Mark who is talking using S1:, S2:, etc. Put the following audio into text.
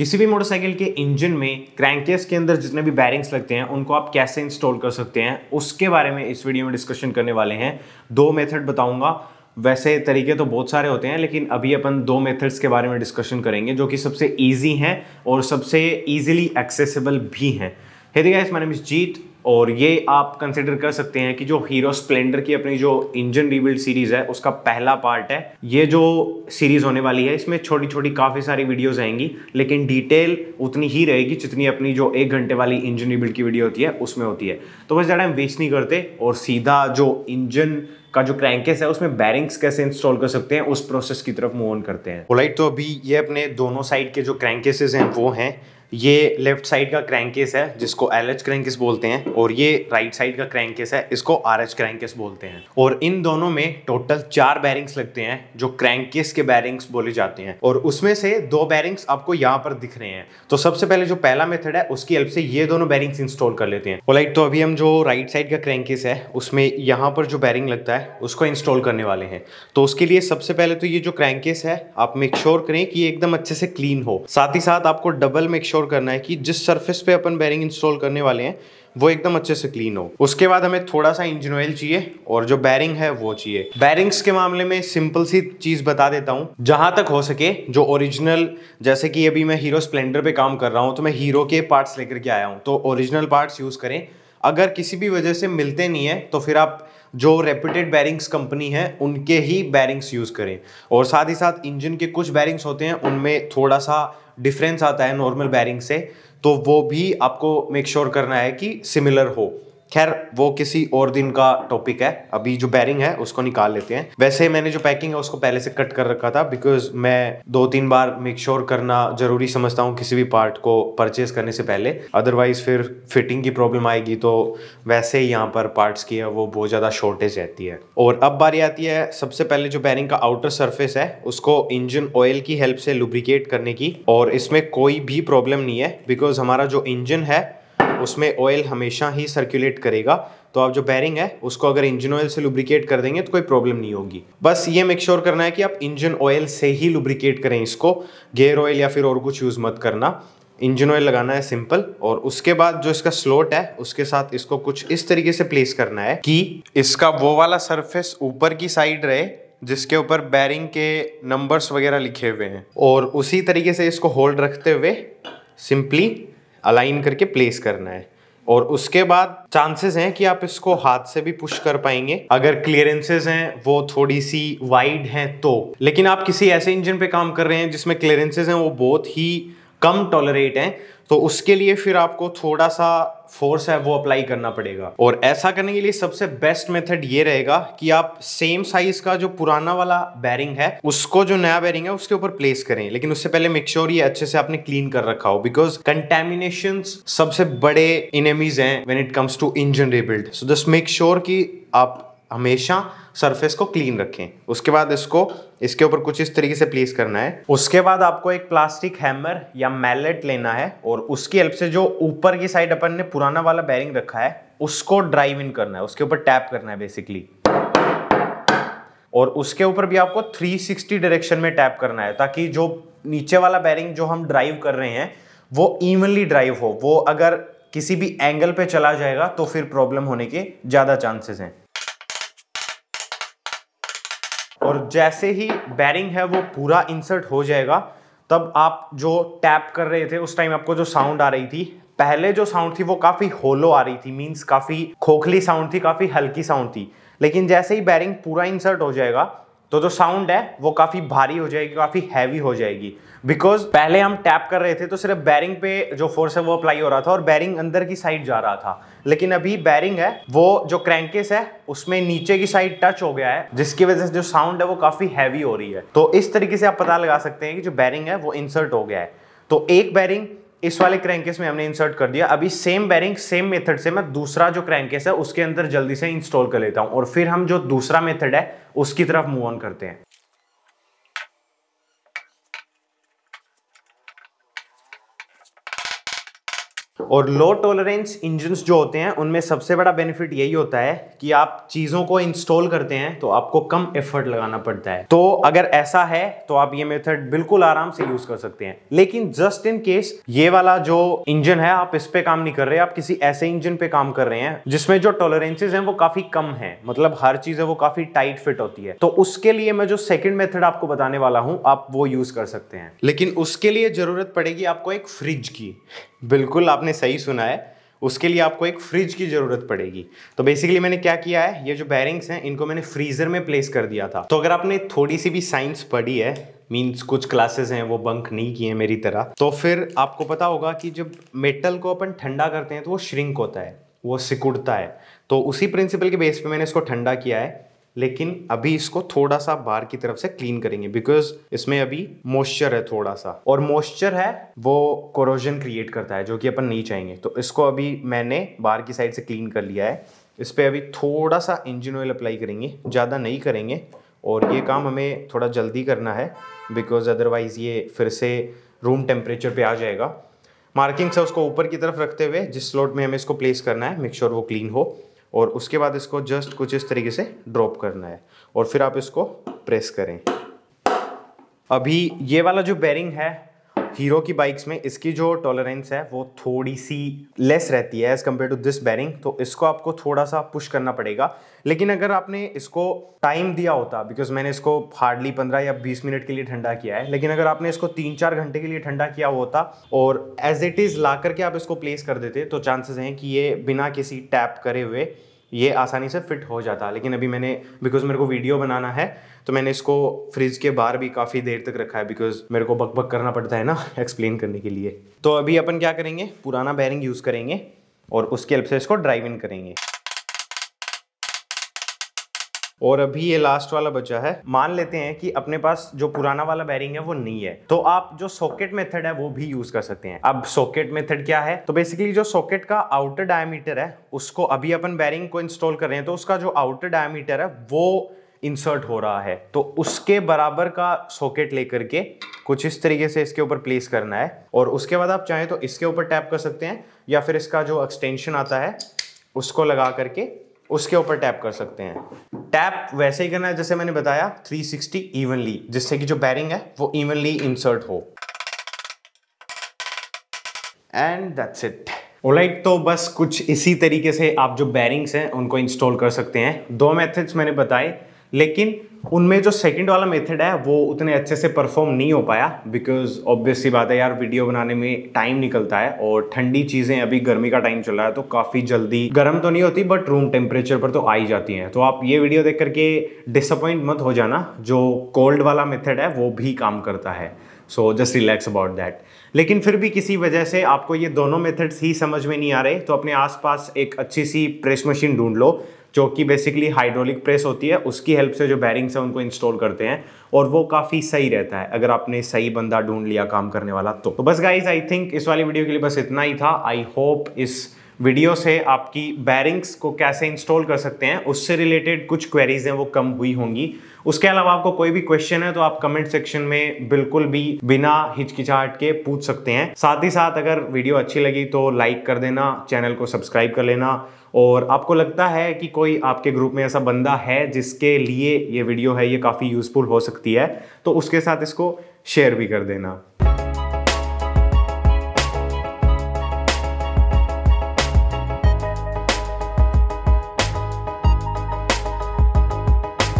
S1: किसी भी मोटरसाइकिल के इंजन में क्रैंकेस के अंदर जितने भी बैरिंग्स लगते हैं उनको आप कैसे इंस्टॉल कर सकते हैं उसके बारे में इस वीडियो में डिस्कशन करने वाले हैं दो मेथड बताऊंगा वैसे तरीके तो बहुत सारे होते हैं लेकिन अभी अपन दो मेथड्स के बारे में डिस्कशन करेंगे जो कि सबसे ईजी हैं और सबसे ईजिली एक्सेसिबल भी हैं हे दिखाई इस मैंने जीत और ये आप कंसिडर कर सकते हैं कि जो हीरो स्प्लेंडर की अपनी जो इंजन रिबिल्ड सीरीज़ है उसका पहला पार्ट है ये जो सीरीज़ होने वाली है इसमें छोटी छोटी काफ़ी सारी वीडियोस आएंगी लेकिन डिटेल उतनी ही रहेगी जितनी अपनी जो एक घंटे वाली इंजन रिबिल्ड की वीडियो होती है उसमें होती है तो बस ज़्यादा हम वेस्ट नहीं करते और सीधा जो इंजन का जो क्रैंकेस है उसमें बैरिंग्स कैसे इंस्टॉल कर सकते हैं उस प्रोसेस की तरफ मूव ऑन करते हैं राइट तो अभी ये अपने दोनों साइड के जो क्रैंकेसेस हैं वो हैं ये लेफ्ट साइड का क्रैंकेस है जिसको एल एच क्रैंकेस बोलते हैं और ये राइट साइड का क्रैंकेस है इसको आर एच क्रैंकेस बोलते हैं और इन दोनों में टोटल चार बैरिंग्स लगते हैं जो क्रैंकेस के बैरिंग्स बोले जाते हैं और उसमें से दो बैरिंग्स आपको यहाँ पर दिख रहे हैं तो सबसे पहले जो पहला मेथड है उसकी हेल्प से ये दोनों बैरिंग्स इंस्टॉल कर लेते हैं लाइट तो अभी हम जो राइट साइड का क्रैंकेस है उसमें यहाँ पर जो बैरिंग लगता है उसको इंस्टॉल करने वाले हैं तो उसके लिए सबसे पहले तो ये जो क्रैंकेस है आप मेक श्योर करें कि एकदम अच्छे से क्लीन हो साथ ही साथ आपको डबल मेक श्योर श्योर करना है कि जिस सरफेस पे अपन बैरिंग इंस्टॉल करने वाले हैं वो एकदम अच्छे से क्लीन हो उसके बाद हमें थोड़ा सा इंजन ऑयल चाहिए और जो बैरिंग है वो चाहिए बैरिंग्स के मामले में सिंपल सी चीज़ बता देता हूँ जहां तक हो सके जो ओरिजिनल जैसे कि अभी मैं हीरो स्प्लेंडर पे काम कर रहा हूँ तो मैं हीरो के पार्ट्स लेकर के आया हूँ तो ओरिजिनल पार्ट्स यूज़ करें अगर किसी भी वजह से मिलते नहीं है तो फिर आप जो रेप्यूटेड बैरिंग्स कंपनी है उनके ही बैरिंग्स यूज़ करें और साथ ही साथ इंजन के कुछ बैरिंग्स होते हैं उनमें थोड़ा सा डिफरेंस आता है नॉर्मल बैरिंग से तो वो भी आपको मेक श्योर sure करना है कि सिमिलर हो खैर वो किसी और दिन का टॉपिक है अभी जो बैरिंग है उसको निकाल लेते हैं वैसे मैंने जो पैकिंग है उसको पहले से कट कर रखा था बिकॉज मैं दो तीन बार मेक श्योर करना जरूरी समझता हूँ किसी भी पार्ट को परचेज करने से पहले अदरवाइज फिर फिटिंग की प्रॉब्लम आएगी तो वैसे ही यहाँ पर पार्ट्स की है वो बहुत ज़्यादा शॉर्टेज रहती है और अब बारी आती है सबसे पहले जो बैरिंग का आउटर सर्फेस है उसको इंजन ऑयल की हेल्प से लुब्रिकेट करने की और इसमें कोई भी प्रॉब्लम नहीं है बिकॉज हमारा जो इंजन है उसमें ऑयल हमेशा ही सर्कुलेट करेगा तो आप जो बैरिंग है उसको अगर इंजन ऑयल से लुब्रिकेट कर देंगे तो कोई प्रॉब्लम नहीं होगी बस ये मेक श्योर sure करना है कि आप इंजन ऑयल से ही लुब्रिकेट करें इसको गेयर ऑयल या फिर और कुछ यूज़ मत करना इंजन ऑयल लगाना है सिंपल और उसके बाद जो इसका स्लोट है उसके साथ इसको कुछ इस तरीके से प्लेस करना है कि इसका वो वाला सरफेस ऊपर की साइड रहे जिसके ऊपर बैरिंग के नंबर्स वगैरह लिखे हुए हैं और उसी तरीके से इसको होल्ड रखते हुए सिंपली अलाइन करके प्लेस करना है और उसके बाद चांसेस हैं कि आप इसको हाथ से भी पुश कर पाएंगे अगर क्लियरेंसेज हैं वो थोड़ी सी वाइड हैं तो लेकिन आप किसी ऐसे इंजन पे काम कर रहे हैं जिसमें क्लियरेंसेज हैं वो बहुत ही कम टॉलरेट हैं तो उसके लिए फिर आपको थोड़ा सा फोर्स है वो अप्लाई करना पड़ेगा और ऐसा करने के लिए सबसे बेस्ट मेथड ये रहेगा कि आप सेम साइज का जो पुराना वाला बैरिंग है उसको जो नया बैरिंग है उसके ऊपर प्लेस करें लेकिन उससे पहले मेक श्योर ये अच्छे से आपने क्लीन कर रखा हो बिकॉज कंटेमिनेशन सबसे बड़े इनमीज हैं when it comes to engine rebuild so just make sure कि आप हमेशा सरफेस को क्लीन रखें उसके बाद इसको इसके ऊपर कुछ इस तरीके से प्लेस करना है उसके बाद आपको एक प्लास्टिक हैमर या मैलेट लेना है और उसकी हेल्प से जो ऊपर की साइड अपन ने पुराना वाला बैरिंग रखा है उसको ड्राइव इन करना है उसके ऊपर टैप करना है बेसिकली और उसके ऊपर भी आपको 360 डायरेक्शन में टैप करना है ताकि जो नीचे वाला बैरिंग जो हम ड्राइव कर रहे हैं वो इवनली ड्राइव हो वो अगर किसी भी एंगल पे चला जाएगा तो फिर प्रॉब्लम होने के ज़्यादा चांसेस हैं और जैसे ही बैरिंग है वो पूरा इंसर्ट हो जाएगा तब आप जो टैप कर रहे थे उस टाइम आपको जो साउंड आ रही थी पहले जो साउंड थी वो काफ़ी होलो आ रही थी मीन्स काफ़ी खोखली साउंड थी काफ़ी हल्की साउंड थी लेकिन जैसे ही बैरिंग पूरा इंसर्ट हो जाएगा तो जो साउंड है वो काफ़ी भारी हो जाएगी काफ़ी हैवी हो जाएगी बिकॉज पहले हम टैप कर रहे थे तो सिर्फ बैरिंग पे जो फोर्स है वो अप्लाई हो रहा था और बैरिंग अंदर की साइड जा रहा था लेकिन अभी बैरिंग है वो जो क्रैंकेस है उसमें नीचे की साइड टच हो गया है जिसकी वजह से जो साउंड है वो काफ़ी हैवी हो रही है तो इस तरीके से आप पता लगा सकते हैं कि जो बैरिंग है वो इंसर्ट हो गया है तो एक बैरिंग इस वाले क्रैंकेस में हमने इंसर्ट कर दिया अभी सेम बैरिंग सेम मेथड से मैं दूसरा जो क्रैंकेस है उसके अंदर जल्दी से इंस्टॉल कर लेता हूँ और फिर हम जो दूसरा मेथड है उसकी तरफ मूव ऑन करते हैं और लो टॉलरेंस इंजन जो होते हैं उनमें सबसे बड़ा बेनिफिट यही होता है कि आप चीज़ों को इंस्टॉल करते हैं तो आपको कम एफर्ट लगाना पड़ता है तो अगर ऐसा है तो आप ये मेथड बिल्कुल आराम से यूज़ कर सकते हैं लेकिन जस्ट इन केस ये वाला जो इंजन है आप इस पे काम नहीं कर रहे आप किसी ऐसे इंजन पे काम कर रहे हैं जिसमें जो टॉलरेंसेज हैं वो काफ़ी कम है मतलब हर चीज़ है वो काफ़ी टाइट फिट होती है तो उसके लिए मैं जो सेकेंड मेथड आपको बताने वाला हूँ आप वो यूज़ कर सकते हैं लेकिन उसके लिए ज़रूरत पड़ेगी आपको एक फ्रिज की बिल्कुल आपने सही सुना है उसके लिए आपको एक फ्रिज की ज़रूरत पड़ेगी तो बेसिकली मैंने क्या किया है ये जो बैरिंग्स हैं इनको मैंने फ्रीज़र में प्लेस कर दिया था तो अगर आपने थोड़ी सी भी साइंस पढ़ी है मीन्स कुछ क्लासेस हैं वो बंक नहीं किए मेरी तरह तो फिर आपको पता होगा कि जब मेटल को अपन ठंडा करते हैं तो वो श्रिंक होता है वो सिकुड़ता है तो उसी प्रिंसिपल के बेस पे मैंने इसको ठंडा किया है लेकिन अभी इसको थोड़ा सा बाहर की तरफ से क्लीन करेंगे बिकॉज इसमें अभी मॉइस्चर है थोड़ा सा और मॉइस्चर है वो कोरोजन क्रिएट करता है जो कि अपन नहीं चाहेंगे तो इसको अभी मैंने बाहर की साइड से क्लीन कर लिया है इस पर अभी थोड़ा सा इंजन ऑयल अप्लाई करेंगे ज़्यादा नहीं करेंगे और ये काम हमें थोड़ा जल्दी करना है बिकॉज अदरवाइज़ ये फिर से रूम टेम्परेचर पर आ जाएगा मार्किंग से उसको ऊपर की तरफ रखते हुए जिस स्लॉट में हमें इसको प्लेस करना है मेक श्योर sure वो क्लीन हो और उसके बाद इसको जस्ट कुछ इस तरीके से ड्रॉप करना है और फिर आप इसको प्रेस करें अभी ये वाला जो बैरिंग है हीरो की बाइक्स में इसकी जो टॉलरेंस है वो थोड़ी सी लेस रहती है as compared to this bearing तो इसको आपको थोड़ा सा पुश करना पड़ेगा लेकिन अगर आपने इसको टाइम दिया होता बिकॉज मैंने इसको हार्डली पंद्रह या बीस मिनट के लिए ठंडा किया है लेकिन अगर आपने इसको तीन चार घंटे के लिए ठंडा किया होता और एज इट इज़ ला करके आप इसको प्लेस कर देते तो चांसेस हैं कि ये बिना किसी टैप करे हुए ये आसानी से फिट हो जाता लेकिन अभी मैंने बिकॉज मेरे को वीडियो बनाना है तो मैंने इसको फ्रिज के बाहर भी काफ़ी देर तक रखा है बिकॉज मेरे को बक बक करना पड़ता है ना एक्सप्लेन करने के लिए तो अभी अपन क्या करेंगे पुराना बैरिंग यूज़ करेंगे और उसकी हेल्प से इसको ड्राइव इन करेंगे और अभी ये लास्ट वाला बचा है मान लेते हैं कि अपने पास जो पुराना वाला बैरिंग है वो नहीं है तो आप जो सॉकेट मेथड है वो भी यूज कर सकते हैं अब सॉकेट मेथड क्या है तो बेसिकली जो सॉकेट का आउटर डायमीटर है उसको अभी अपन बैरिंग को इंस्टॉल कर रहे हैं तो उसका जो आउटर डायमीटर है वो इंसर्ट हो रहा है तो उसके बराबर का सॉकेट लेकर के कुछ इस तरीके से इसके ऊपर प्लेस करना है और उसके बाद आप चाहें तो इसके ऊपर टैप कर सकते हैं या फिर इसका जो एक्सटेंशन आता है उसको लगा करके उसके ऊपर टैप कर सकते हैं टैप वैसे ही करना है जैसे मैंने बताया 360 इवनली जिससे कि जो बैरिंग है वो इवनली इंसर्ट हो एंड दैट्स इट ओलाइट तो बस कुछ इसी तरीके से आप जो बैरिंग्स हैं उनको इंस्टॉल कर सकते हैं दो मेथड्स मैंने बताए लेकिन उनमें जो सेकंड वाला मेथड है वो उतने अच्छे से परफॉर्म नहीं हो पाया बिकॉज ऑब्वियसली बात है यार वीडियो बनाने में टाइम निकलता है और ठंडी चीज़ें अभी गर्मी का टाइम चल रहा है तो काफ़ी जल्दी गर्म तो नहीं होती बट रूम टेम्परेचर पर तो आ ही जाती हैं तो आप ये वीडियो देख करके डिसअपॉइंट मत हो जाना जो कोल्ड वाला मेथड है वो भी काम करता है so just relax about that लेकिन फिर भी किसी वजह से आपको ये दोनों मेथड्स ही समझ में नहीं आ रहे तो अपने आसपास एक अच्छी सी प्रेस मशीन ढूंढ लो जो कि बेसिकली हाइड्रोलिक प्रेस होती है उसकी हेल्प से जो बैरिंग्स हैं उनको इंस्टॉल करते हैं और वो काफ़ी सही रहता है अगर आपने सही बंदा ढूंढ लिया काम करने वाला तो, तो बस गाइज आई थिंक इस वाली वीडियो के लिए बस इतना ही था आई होप इस वीडियो से आपकी बैरिंग्स को कैसे इंस्टॉल कर सकते हैं उससे रिलेटेड कुछ क्वेरीज हैं वो कम हुई होंगी उसके अलावा आपको कोई भी क्वेश्चन है तो आप कमेंट सेक्शन में बिल्कुल भी बिना हिचकिचाहट के पूछ सकते हैं साथ ही साथ अगर वीडियो अच्छी लगी तो लाइक कर देना चैनल को सब्सक्राइब कर लेना और आपको लगता है कि कोई आपके ग्रुप में ऐसा बंदा है जिसके लिए ये वीडियो है ये काफ़ी यूज़फुल हो सकती है तो उसके साथ इसको शेयर भी कर देना